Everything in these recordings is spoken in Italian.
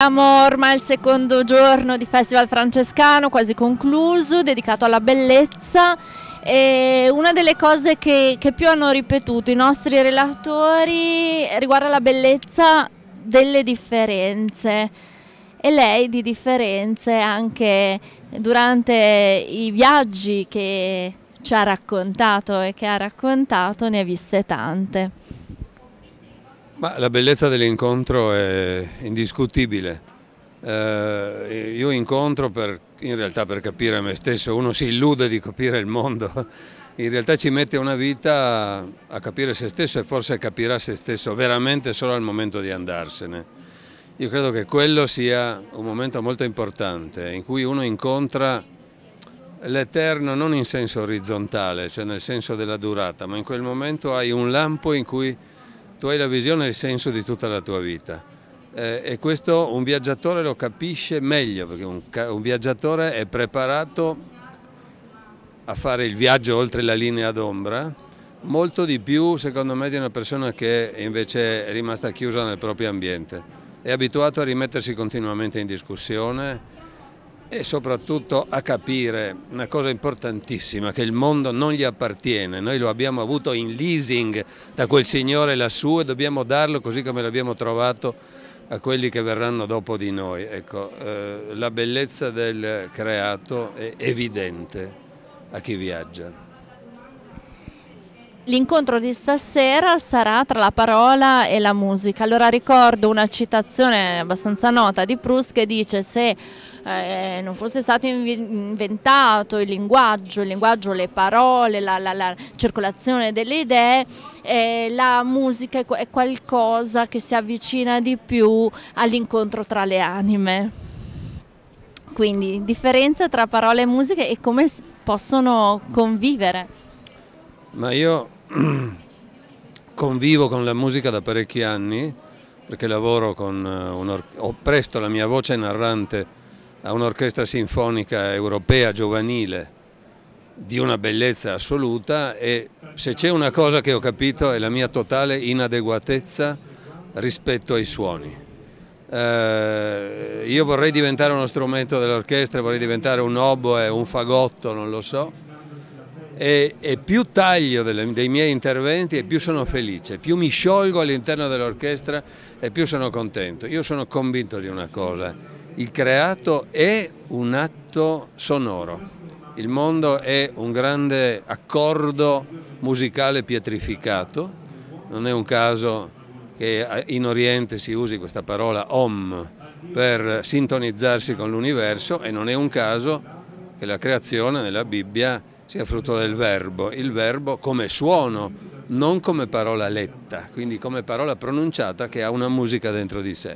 Siamo ormai al secondo giorno di Festival Francescano, quasi concluso, dedicato alla bellezza. E una delle cose che, che più hanno ripetuto i nostri relatori riguarda la bellezza delle differenze. E lei di differenze anche durante i viaggi che ci ha raccontato e che ha raccontato ne ha viste tante. Ma la bellezza dell'incontro è indiscutibile. Eh, io incontro per, in realtà per capire me stesso, uno si illude di capire il mondo, in realtà ci mette una vita a capire se stesso e forse capirà se stesso veramente solo al momento di andarsene. Io credo che quello sia un momento molto importante in cui uno incontra l'eterno non in senso orizzontale, cioè nel senso della durata, ma in quel momento hai un lampo in cui tu hai la visione e il senso di tutta la tua vita. Eh, e questo un viaggiatore lo capisce meglio, perché un, un, viaggiatore è preparato a fare il viaggio oltre la linea d'ombra, molto di più secondo me di una persona che invece è rimasta chiusa nel proprio ambiente, è abituato a rimettersi continuamente in discussione e soprattutto a capire una cosa importantissima, che il mondo non gli appartiene, noi lo abbiamo avuto in leasing da quel signore lassù e dobbiamo darlo così come l'abbiamo trovato a quelli che verranno dopo di noi. Ecco, eh, la bellezza del creato è evidente a chi viaggia. L'incontro di stasera sarà tra la parola e la musica. Allora ricordo una citazione abbastanza nota di Proust che dice se eh, non fosse stato inventato il linguaggio, il linguaggio le parole, la, la, la circolazione delle idee, eh, la musica è qualcosa che si avvicina di più all'incontro tra le anime. Quindi differenza tra parole e musica e come possono convivere. Ma io convivo con la musica da parecchi anni perché lavoro con eh, un o presto la mia voce narrante a un'orchestra sinfonica europea giovanile di una bellezza assoluta e se c'è una cosa che ho capito è la mia totale inadeguatezza rispetto ai suoni. Eh, io vorrei diventare uno strumento dell'orchestra, vorrei diventare un oboe, un fagotto, non lo so, e, e, più taglio delle, dei miei interventi e più sono felice, più mi sciolgo all'interno dell'orchestra e più sono contento. Io sono convinto di una cosa, il creato è un atto sonoro, il mondo è un grande accordo musicale pietrificato, non è un caso che in Oriente si usi questa parola om per sintonizzarsi con l'universo e non è un caso che la creazione nella Bibbia sia frutto del verbo, il verbo come suono, non come parola letta, quindi come parola pronunciata che ha una musica dentro di sé.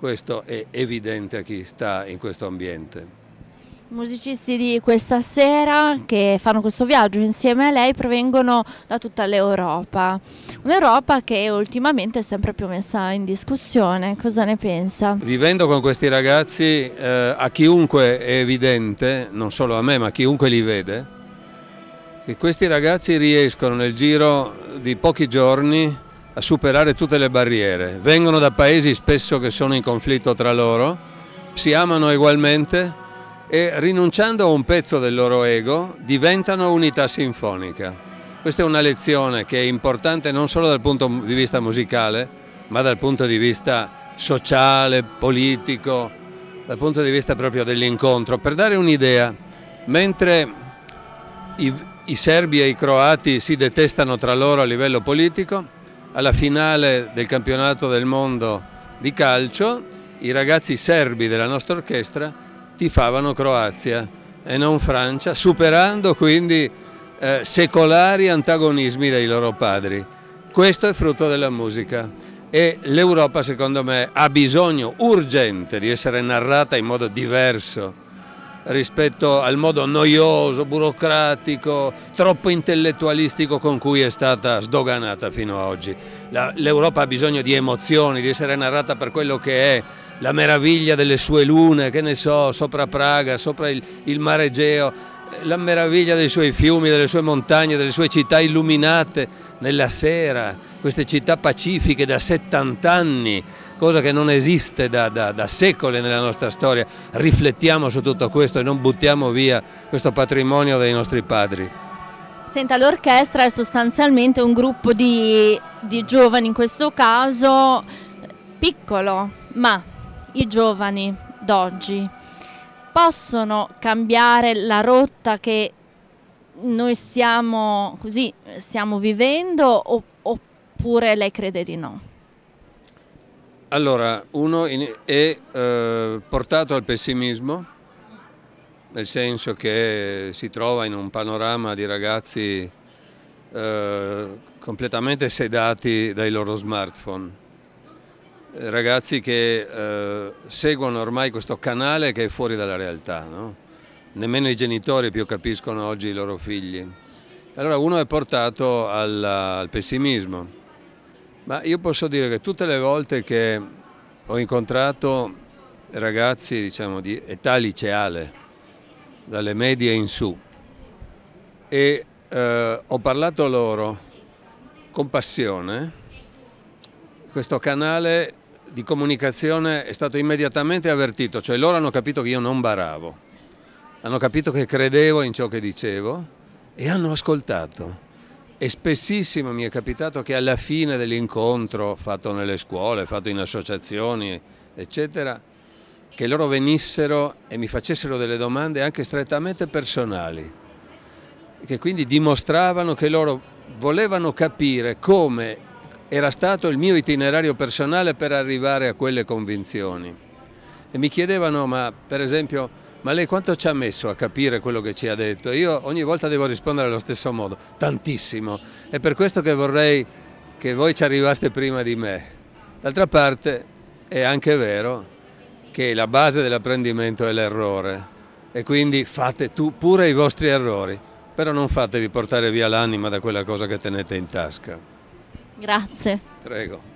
Questo è evidente a chi sta in questo ambiente. I Musicisti di questa sera che fanno questo viaggio insieme a lei provengono da tutta l'Europa, un'Europa che ultimamente è sempre più messa in discussione, cosa ne pensa? Vivendo con questi ragazzi eh, a chiunque è evidente, non solo a me ma a chiunque li vede, che questi ragazzi riescono nel giro di pochi giorni a superare tutte le barriere. Vengono da paesi spesso che sono in conflitto tra loro, si amano ugualmente e rinunciando a un pezzo del loro ego diventano unità sinfonica. Questa è una lezione che è importante non solo dal punto di vista musicale, ma dal punto di vista sociale, politico, dal punto di vista proprio dell'incontro. Per dare un'idea, mentre i, I serbi e i croati si detestano tra loro a livello politico. Alla finale del campionato del mondo di calcio i ragazzi serbi della nostra orchestra tifavano Croazia e non Francia, superando quindi eh, secolari antagonismi dei loro padri. Questo è frutto della musica e l'Europa secondo me ha bisogno urgente di essere narrata in modo diverso rispetto al modo noioso, burocratico, troppo intellettualistico con cui è stata sdoganata fino ad oggi. L'Europa ha bisogno di emozioni, di essere narrata per quello che è, la meraviglia delle sue lune, che ne so, sopra Praga, sopra il, il mare Egeo, la meraviglia dei suoi fiumi, delle sue montagne, delle sue città illuminate nella sera, queste città pacifiche da 70 anni cosa che non esiste da, da, da, secoli nella nostra storia. Riflettiamo su tutto questo e non buttiamo via questo patrimonio dei nostri padri. Senta, l'orchestra è sostanzialmente un gruppo di, di giovani, in questo caso piccolo, ma i giovani d'oggi possono cambiare la rotta che noi stiamo, così, stiamo vivendo oppure lei crede di no? Allora, uno è eh, portato al pessimismo, nel senso che si trova in un panorama di ragazzi eh, completamente sedati dai loro smartphone, ragazzi che eh, seguono ormai questo canale che è fuori dalla realtà, no? nemmeno i genitori più capiscono oggi i loro figli. Allora uno è portato alla, al pessimismo ma io posso dire che tutte le volte che ho incontrato ragazzi diciamo, di età liceale, dalle medie in su, e eh, ho parlato loro con passione, questo canale di comunicazione è stato immediatamente avvertito, cioè loro hanno capito che io non baravo, hanno capito che credevo in ciò che dicevo e hanno ascoltato e spessissimo mi è capitato che alla fine dell'incontro fatto nelle scuole, fatto in associazioni, eccetera, che loro venissero e mi facessero delle domande anche strettamente personali, che quindi dimostravano che loro volevano capire come era stato il mio itinerario personale per arrivare a quelle convinzioni. E mi chiedevano, ma per esempio, ma lei quanto ci ha messo a capire quello che ci ha detto? Io ogni volta devo rispondere allo stesso modo, tantissimo. È per questo che vorrei che voi ci arrivaste prima di me. D'altra parte è anche vero che la base dell'apprendimento è l'errore e quindi fate tu pure i vostri errori, però non fatevi portare via l'anima da quella cosa che tenete in tasca. Grazie. Prego.